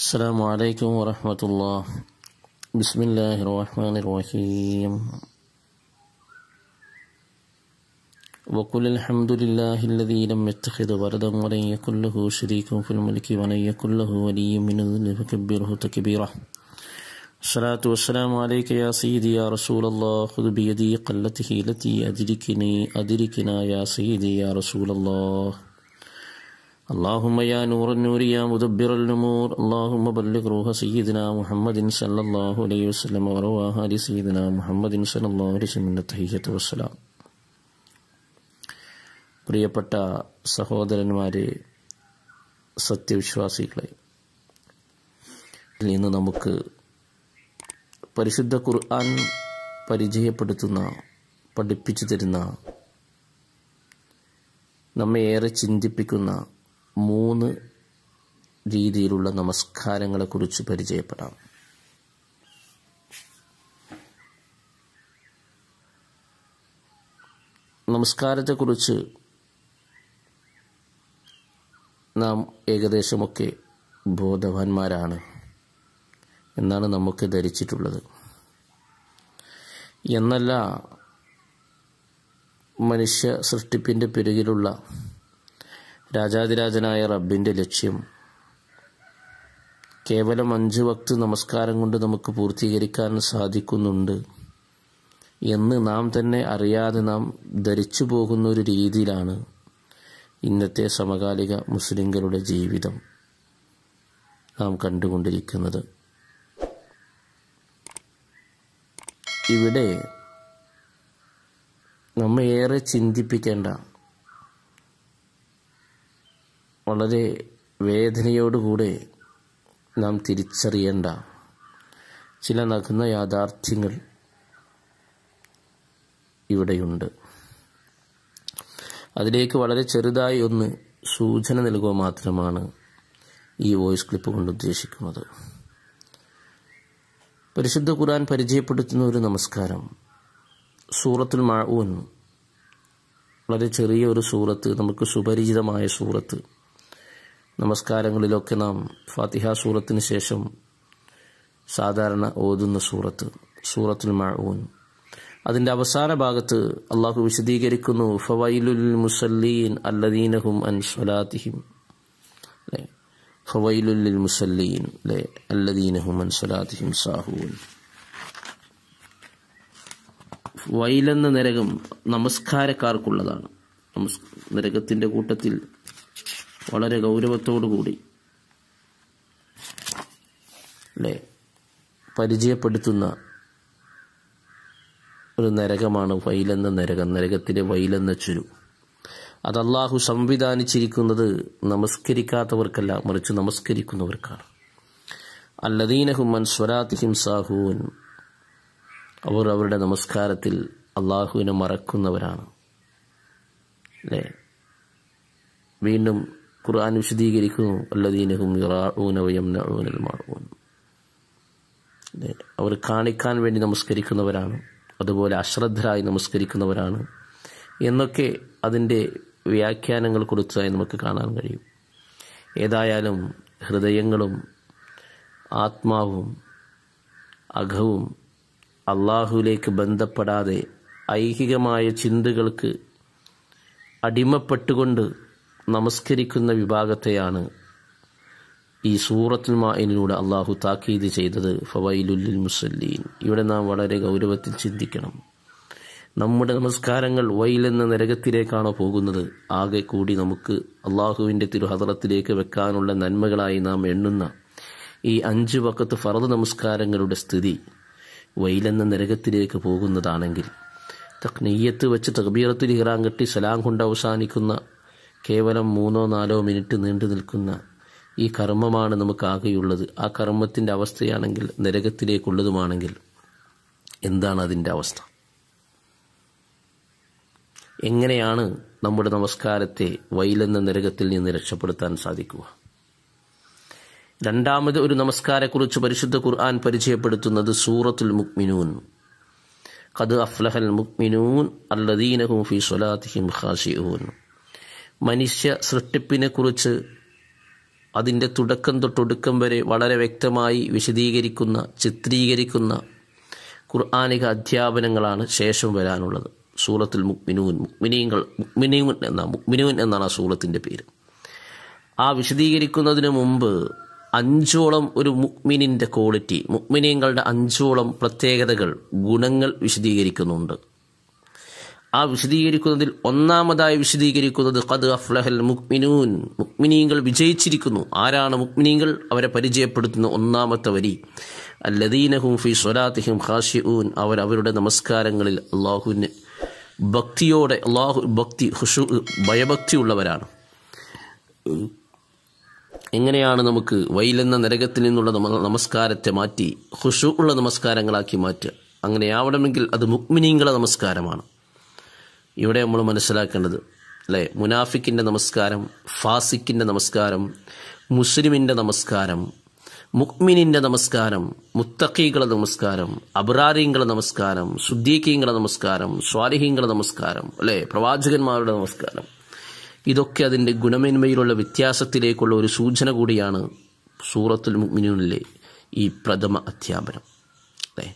السلام عليكم ورحمة الله بسم الله الرحمن الرحيم وقل الحمد لله الذي لم يتخذ وردا ولن يكن له شريك في الملك ولن يكن له ولي من الذل فكبره تكبيرا الصلاة والسلام عليك يا سيدي يا رسول الله خذ بيدي قلته التي أدركني أدركنا يا سيدي يا رسول الله اللهم يا نور النور يا مدبر الامور اللهم بلغ روح سيدنا محمد صلى الله عليه وسلم ورواها لسيدنا محمد صلى الله عليه وسلم التحيه والسلام പ്രിയപ്പെട്ട സഹോദരന്മാരെ സത്യവിശ്വാസികളെ ഇന്ന് നമുക്ക് പരിശുദ്ധ ഖുർആൻ പരിചയപ്പെടുത്തുന്ന പഠിപ്പിച്ചു തരുന്ന നമ്മെ ഏറെ ചിന്തിപ്പിക്കുന്ന മൂന്ന് രീതിയിലുള്ള നമസ്കാരങ്ങളെക്കുറിച്ച് പരിചയപ്പെടാം നമസ്കാരത്തെക്കുറിച്ച് നാം ഏകദേശമൊക്കെ ബോധവാന്മാരാണ് എന്നാണ് നമുക്ക് ധരിച്ചിട്ടുള്ളത് എന്നല്ല മനുഷ്യ സൃഷ്ടിപ്പിൻ്റെ പിറകിലുള്ള രാജാതിരാജനായ റബ്ബിൻ്റെ ലക്ഷ്യം കേവലം അഞ്ച് വക്ത് നമസ്കാരം കൊണ്ട് നമുക്ക് പൂർത്തീകരിക്കാൻ സാധിക്കുന്നുണ്ട് എന്ന് നാം തന്നെ അറിയാതെ നാം ധരിച്ചു പോകുന്ന ഒരു രീതിയിലാണ് ഇന്നത്തെ സമകാലിക മുസ്ലിങ്ങളുടെ ജീവിതം നാം കണ്ടുകൊണ്ടിരിക്കുന്നത് ഇവിടെ നമ്മെ ഏറെ ചിന്തിപ്പിക്കേണ്ട വളരെ വേദനയോടുകൂടെ നാം തിരിച്ചറിയേണ്ട ചില നഗ്ന യാഥാർത്ഥ്യങ്ങൾ ഇവിടെയുണ്ട് അതിലേക്ക് വളരെ ചെറുതായി ഒന്ന് സൂചന നൽകുക മാത്രമാണ് ഈ വോയിസ് ക്ലിപ്പ് കൊണ്ട് ഉദ്ദേശിക്കുന്നത് പരിശുദ്ധ ഖുർആൻ പരിചയപ്പെടുത്തുന്ന ഒരു നമസ്കാരം സൂറത്തുൽ മാവൂൻ വളരെ ചെറിയ ഒരു സൂറത്ത് നമുക്ക് സുപരിചിതമായ സൂറത്ത് നമസ്കാരങ്ങളിലൊക്കെ നാം ഫാത്തിഹ സൂറത്തിന് ശേഷം സാധാരണ ഓതുന്ന സൂറത്ത് സൂറത്തുൽ മഴവൂൻ അതിൻ്റെ അവസാന ഭാഗത്ത് അള്ളാഹു വിശദീകരിക്കുന്നു ഫവൈലുൽ മുസല്ലീൻ അല്ലദീനഹും അൻ സ്വലാത്തിഹിം അല്ലേ ഫവൈലുൽ മുസല്ലീൻ അല്ലേ അല്ലദീനഹും അൻ സ്വലാത്തിഹിം സാഹൂൻ വൈലെന്ന നരകം നമസ്കാരക്കാർക്കുള്ളതാണ് നമസ് നരകത്തിൻ്റെ കൂട്ടത്തിൽ വളരെ ഗൗരവത്തോടു കൂടി അല്ലെ പരിചയപ്പെടുത്തുന്ന ഒരു നരകമാണ് വൈലെന്ന നരകം നരകത്തിലെ വൈലെന്ന ചുരു അത് അള്ളാഹു സംവിധാനിച്ചിരിക്കുന്നത് നമസ്കരിക്കാത്തവർക്കല്ല മറിച്ച് നമസ്കരിക്കുന്നവർക്കാണ് അല്ലദീനഹും സ്വരാത്തിഹിം സാഹൂൻ അവർ അവരുടെ നമസ്കാരത്തിൽ അള്ളാഹുവിനെ മറക്കുന്നവരാണ് അല്ലേ വീണ്ടും ഖുർആൻ വിശദീകരിക്കുന്നു അല്ലദീനഹും അവർ കാണിക്കാൻ വേണ്ടി നമസ്കരിക്കുന്നവരാണ് അതുപോലെ അശ്രദ്ധരായി നമസ്കരിക്കുന്നവരാണ് എന്നൊക്കെ അതിൻ്റെ വ്യാഖ്യാനങ്ങൾ കൊടുത്തതായി നമുക്ക് കാണാൻ കഴിയും ഏതായാലും ഹൃദയങ്ങളും ആത്മാവും അഘവും അള്ളാഹുവിലേക്ക് ബന്ധപ്പെടാതെ ഐഹികമായ ചിന്തകൾക്ക് അടിമപ്പെട്ടുകൊണ്ട് നമസ്കരിക്കുന്ന വിഭാഗത്തെയാണ് ഈ സൂറത്തുൽ മായനിലൂടെ അള്ളാഹു താക്കീത് ചെയ്തത് ഫവൈലുല്ലിൽ മുസല്ലീൻ ഇവിടെ നാം വളരെ ഗൗരവത്തിൽ ചിന്തിക്കണം നമ്മുടെ നമസ്കാരങ്ങൾ വൈലെന്ന നരകത്തിലേക്കാണോ പോകുന്നത് ആകെ കൂടി നമുക്ക് അള്ളാഹുവിൻ്റെ തിരുഹദറത്തിലേക്ക് വെക്കാനുള്ള നന്മകളായി നാം എണ്ണുന്ന ഈ അഞ്ച് വക്കത്ത് ഫറദ് നമസ്കാരങ്ങളുടെ സ്ഥിതി വൈലെന്ന നരകത്തിലേക്ക് പോകുന്നതാണെങ്കിൽ തക്നീയത്ത് വെച്ച് തകബീറത്തിൽ ഇറാൻ കെട്ടി സലാം കൊണ്ട് അവസാനിക്കുന്ന കേവലം മൂന്നോ നാലോ മിനിറ്റ് നീണ്ടു നിൽക്കുന്ന ഈ കർമ്മമാണ് നമുക്ക് ആകെയുള്ളത് ആ കർമ്മത്തിൻ്റെ അവസ്ഥയാണെങ്കിൽ നരകത്തിലേക്കുള്ളതുമാണെങ്കിൽ എന്താണ് അതിൻ്റെ അവസ്ഥ എങ്ങനെയാണ് നമ്മുടെ നമസ്കാരത്തെ വൈലെന്ന നരകത്തിൽ നിന്ന് രക്ഷപ്പെടുത്താൻ സാധിക്കുക രണ്ടാമത് ഒരു നമസ്കാരക്കുറിച്ച് പരിശുദ്ധ ഖുർആൻ പരിചയപ്പെടുത്തുന്നത് സൂറത്തുൽ മുക്മിനൂൻ ഖദ് അഫ്ലഹൽ മുക്മിനൂൻ അല്ലദീനഹും ഫി സ്വലാത്തിഹിം ഖാസിഊൻ മനുഷ്യ സൃഷ്ടിപ്പിനെക്കുറിച്ച് അതിൻ്റെ തുടക്കം തൊട്ടൊടുക്കം വരെ വളരെ വ്യക്തമായി വിശദീകരിക്കുന്ന ചിത്രീകരിക്കുന്ന ഖുർആാനിക അധ്യാപനങ്ങളാണ് ശേഷം വരാനുള്ളത് സൂറത്തിൽ മുക്മിനൂൻ മുക്മിനീങ്ങൾ മുക്മിനൂൻ എന്ന മുക്മിനൂൻ എന്നാണ് ആ സൂറത്തിൻ്റെ പേര് ആ വിശദീകരിക്കുന്നതിന് മുമ്പ് അഞ്ചോളം ഒരു മുക്മിനിൻ്റെ ക്വാളിറ്റി മുക്മിനീങ്ങളുടെ അഞ്ചോളം പ്രത്യേകതകൾ ഗുണങ്ങൾ വിശദീകരിക്കുന്നുണ്ട് ആ വിശദീകരിക്കുന്നതിൽ ഒന്നാമതായി വിശദീകരിക്കുന്നത് ഖദ് അഫ്ലഹൽ മുക്മിനൂൻ മുക്മിനീങ്ങൾ വിജയിച്ചിരിക്കുന്നു ആരാണ് മുക്മിനീങ്ങൾ അവരെ പരിചയപ്പെടുത്തുന്ന ഒന്നാമത്തെ വരി അല്ലദീനഹും ഫി സ്വലാത്തിഹിം ഖാഷിഊൻ അവർ അവരുടെ നമസ്കാരങ്ങളിൽ അള്ളാഹുവിന് ഭക്തിയോടെ അള്ളാഹു ഭക്തി ഹുഷു ഭയഭക്തിയുള്ളവരാണ് എങ്ങനെയാണ് നമുക്ക് വൈലെന്ന നരകത്തിൽ നിന്നുള്ള നമസ്കാരത്തെ മാറ്റി ഹുഷു ഉള്ള നമസ്കാരങ്ങളാക്കി മാറ്റുക അങ്ങനെയാവണമെങ്കിൽ അത് മുക്മിനീങ്ങളെ നമസ്കാരമാണ് ഇവിടെ നമ്മൾ മനസ്സിലാക്കേണ്ടത് അല്ലേ മുനാഫിക്കിൻ്റെ നമസ്കാരം ഫാസിക്കിൻ്റെ നമസ്കാരം മുസ്ലിമിൻ്റെ നമസ്കാരം മുക്മിനിൻ്റെ നമസ്കാരം മുത്തഖീകളെ നമസ്കാരം അബ്രാരിങ്ങളെ നമസ്കാരം സുദ്ദീഖീങ്ങളെ നമസ്കാരം സ്വാലിഹീങ്ങളെ നമസ്കാരം അല്ലേ പ്രവാചകന്മാരുടെ നമസ്കാരം ഇതൊക്കെ അതിൻ്റെ ഗുണമേന്മയിലുള്ള വ്യത്യാസത്തിലേക്കുള്ള ഒരു സൂചന കൂടിയാണ് സൂറത്തുൽ മുക്മിനുകളിലെ ഈ പ്രഥമ അധ്യാപനം അല്ലേ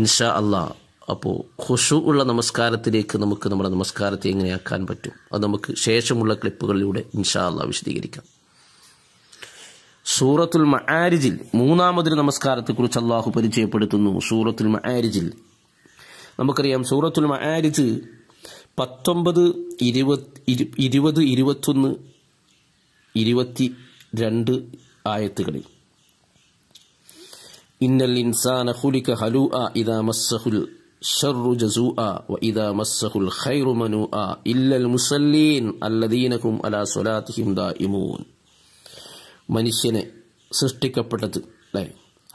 ഇൻഷാ അള്ളാഹ് അപ്പോൾ ഹുഷു ഉള്ള നമസ്കാരത്തിലേക്ക് നമുക്ക് നമ്മുടെ നമസ്കാരത്തെ എങ്ങനെയാക്കാൻ പറ്റും അത് നമുക്ക് ശേഷമുള്ള ക്ലിപ്പുകളിലൂടെ ഇൻഷാ വിശദീകരിക്കാം സൂറത്തുൽ മആരിജിൽ മൂന്നാമതൊരു നമസ്കാരത്തെക്കുറിച്ച് അള്ളാഹു പരിചയപ്പെടുത്തുന്നു സൂറത്തുൽ മആരിജിൽ നമുക്കറിയാം സൂറത്തുൽ മആരിജ് പത്തൊമ്പത് ഇരുപത് ഇരുപത് ഇരുപത്തൊന്ന് ഇരുപത്തി രണ്ട് ആയത്തുകളിൽ ഇന്നൽ ഇൻസാന ഹുലിക ഹലു ഇദാ മസ്സഹുൽ الخير الذينكم على صلاتهم دائمون മനുഷ്യനെ സൃഷ്ടിക്കപ്പെട്ടത് അല്ലേ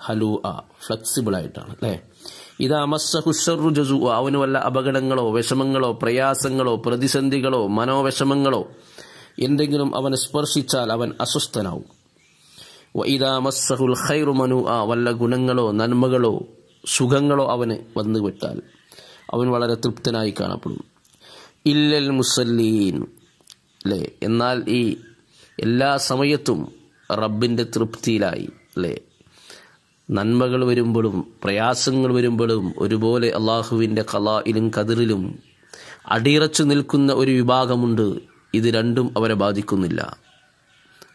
ഹലു ആ ഫ്ലെക്സിബിൾ ആയിട്ടാണ് അല്ലേ ഇതാ മസ്സഹുഷറു ജസു അവന് വല്ല അപകടങ്ങളോ വിഷമങ്ങളോ പ്രയാസങ്ങളോ പ്രതിസന്ധികളോ മനോവിഷമങ്ങളോ എന്തെങ്കിലും അവനെ സ്പർശിച്ചാൽ അവൻ അസ്വസ്ഥനാവും ഇതാ മസ്സഹുൽ ഖൈറു മനു ആ വല്ല ഗുണങ്ങളോ നന്മകളോ സുഖങ്ങളോ അവന് വന്നുവിട്ടാൽ അവൻ വളരെ തൃപ്തനായി കാണപ്പെടും ഇല്ലൽ മുസല്ലീൻ അല്ലേ എന്നാൽ ഈ എല്ലാ സമയത്തും റബ്ബിൻ്റെ തൃപ്തിയിലായി അല്ലേ നന്മകൾ വരുമ്പോഴും പ്രയാസങ്ങൾ വരുമ്പോഴും ഒരുപോലെ അള്ളാഹുവിൻ്റെ കലായിലും കതിറിലും അടിയറച്ചു നിൽക്കുന്ന ഒരു വിഭാഗമുണ്ട് ഇത് രണ്ടും അവരെ ബാധിക്കുന്നില്ല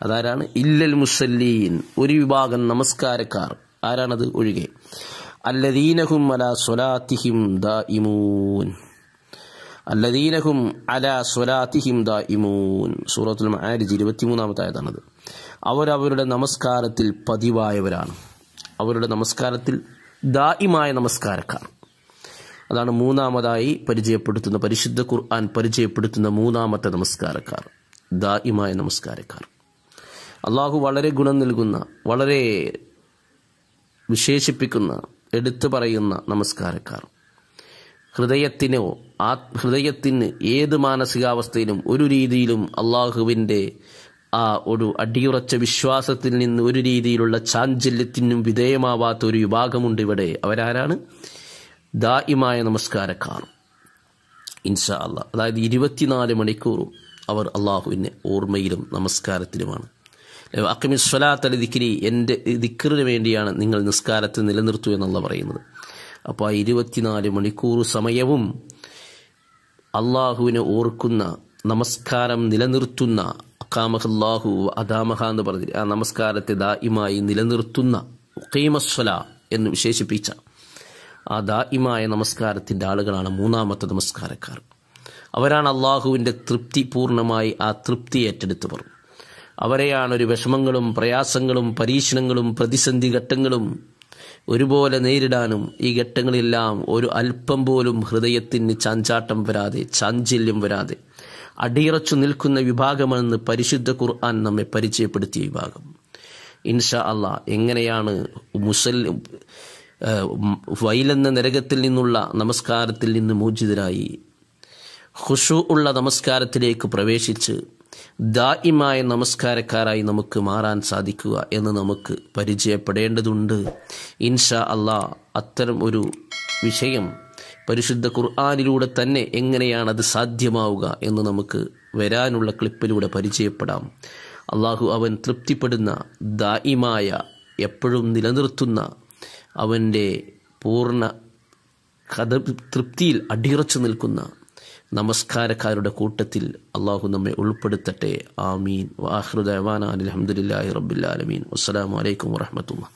അതാരാണ് ഇല്ലൽ മുസല്ലീൻ ഒരു വിഭാഗം നമസ്കാരക്കാർ ആരാണത് ഒഴികെ അല്ലദീനഹും അല സ്വലാത്തിഹിം ദ ഇമൂൻ അല്ലദീനഹും അല സ്വലാത്തിഹിം ദ ഇമൂൻ സൂറത്തുൽ മാരിജ് ഇരുപത്തിമൂന്നാമത്തായതാണത് അവരവരുടെ നമസ്കാരത്തിൽ പതിവായവരാണ് അവരുടെ നമസ്കാരത്തിൽ ദായിമായ നമസ്കാരക്കാർ അതാണ് മൂന്നാമതായി പരിചയപ്പെടുത്തുന്ന പരിശുദ്ധ ഖുർആൻ പരിചയപ്പെടുത്തുന്ന മൂന്നാമത്തെ നമസ്കാരക്കാർ ദായിമായ നമസ്കാരക്കാർ അള്ളാഹു വളരെ ഗുണം നൽകുന്ന വളരെ വിശേഷിപ്പിക്കുന്ന എടുത്തു പറയുന്ന നമസ്കാരക്കാർ ഹൃദയത്തിനോ ആ ഹൃദയത്തിന് ഏത് മാനസികാവസ്ഥയിലും ഒരു രീതിയിലും അള്ളാഹുവിൻ്റെ ആ ഒരു അടിയുറച്ച വിശ്വാസത്തിൽ നിന്ന് ഒരു രീതിയിലുള്ള ചാഞ്ചല്യത്തിനും വിധേയമാവാത്ത ഒരു വിഭാഗമുണ്ട് ഇവിടെ അവരാരാണ് ദായിമായ നമസ്കാരക്കാർ ഇൻഷാ അള്ളാഹ് അതായത് ഇരുപത്തിനാല് മണിക്കൂറും അവർ അള്ളാഹുവിൻ്റെ ഓർമ്മയിലും നമസ്കാരത്തിലുമാണ് അക്കിമിസ്വലാത്തല ദിക്കിരി എൻ്റെ ദിക്കറിന് വേണ്ടിയാണ് നിങ്ങൾ നിസ്കാരത്തിൽ നിലനിർത്തൂ എന്നുള്ള പറയുന്നത് അപ്പോൾ ആ ഇരുപത്തിനാല് മണിക്കൂർ സമയവും അള്ളാഹുവിനെ ഓർക്കുന്ന നമസ്കാരം നിലനിർത്തുന്ന അക്കാമഹല്ലാഹു അദാമഹ എന്ന് പറഞ്ഞു ആ നമസ്കാരത്തെ ദായിമായി നിലനിർത്തുന്ന ഉക്കൈമസ്വല എന്ന് വിശേഷിപ്പിച്ച ആ ദായിമായ നമസ്കാരത്തിൻ്റെ ആളുകളാണ് മൂന്നാമത്തെ നമസ്കാരക്കാർ അവരാണ് അള്ളാഹുവിൻ്റെ തൃപ്തി പൂർണ്ണമായി ആ തൃപ്തി പറഞ്ഞു അവരെയാണ് ഒരു വിഷമങ്ങളും പ്രയാസങ്ങളും പരീക്ഷണങ്ങളും പ്രതിസന്ധി ഘട്ടങ്ങളും ഒരുപോലെ നേരിടാനും ഈ ഘട്ടങ്ങളെല്ലാം ഒരു അല്പം പോലും ഹൃദയത്തിന് ചാഞ്ചാട്ടം വരാതെ ചാഞ്ചല്യം വരാതെ അടിയറച്ചു നിൽക്കുന്ന വിഭാഗമാണെന്ന് പരിശുദ്ധ ഖുർആൻ നമ്മെ പരിചയപ്പെടുത്തിയ വിഭാഗം ഇൻഷാ അള്ളാ എങ്ങനെയാണ് മുസല് വയലെന്ന നരകത്തിൽ നിന്നുള്ള നമസ്കാരത്തിൽ നിന്ന് മോചിതരായി ഖുഷു ഉള്ള നമസ്കാരത്തിലേക്ക് പ്രവേശിച്ച് ദായിമായ നമസ്കാരക്കാരായി നമുക്ക് മാറാൻ സാധിക്കുക എന്ന് നമുക്ക് പരിചയപ്പെടേണ്ടതുണ്ട് ഇൻഷാ അള്ളാ അത്തരം ഒരു വിഷയം പരിശുദ്ധ ഖുർആാനിലൂടെ തന്നെ എങ്ങനെയാണ് അത് സാധ്യമാവുക എന്ന് നമുക്ക് വരാനുള്ള ക്ലിപ്പിലൂടെ പരിചയപ്പെടാം അള്ളാഹു അവൻ തൃപ്തിപ്പെടുന്ന ദായിമായ എപ്പോഴും നിലനിർത്തുന്ന അവൻ്റെ പൂർണ്ണ കഥ തൃപ്തിയിൽ അടിയുറച്ചു നിൽക്കുന്ന നമസ്കാരക്കാരുടെ കൂട്ടത്തിൽ അള്ളാഹു നമ്മെ ഉൾപ്പെടുത്തട്ടെ ആമീൻ വാഹൃദാൻ അലഹമുല്ലാ റബ്ബുല്ലാലമീൻ അസ്സാം വലൈക്കും വാഹമത്തുള്ള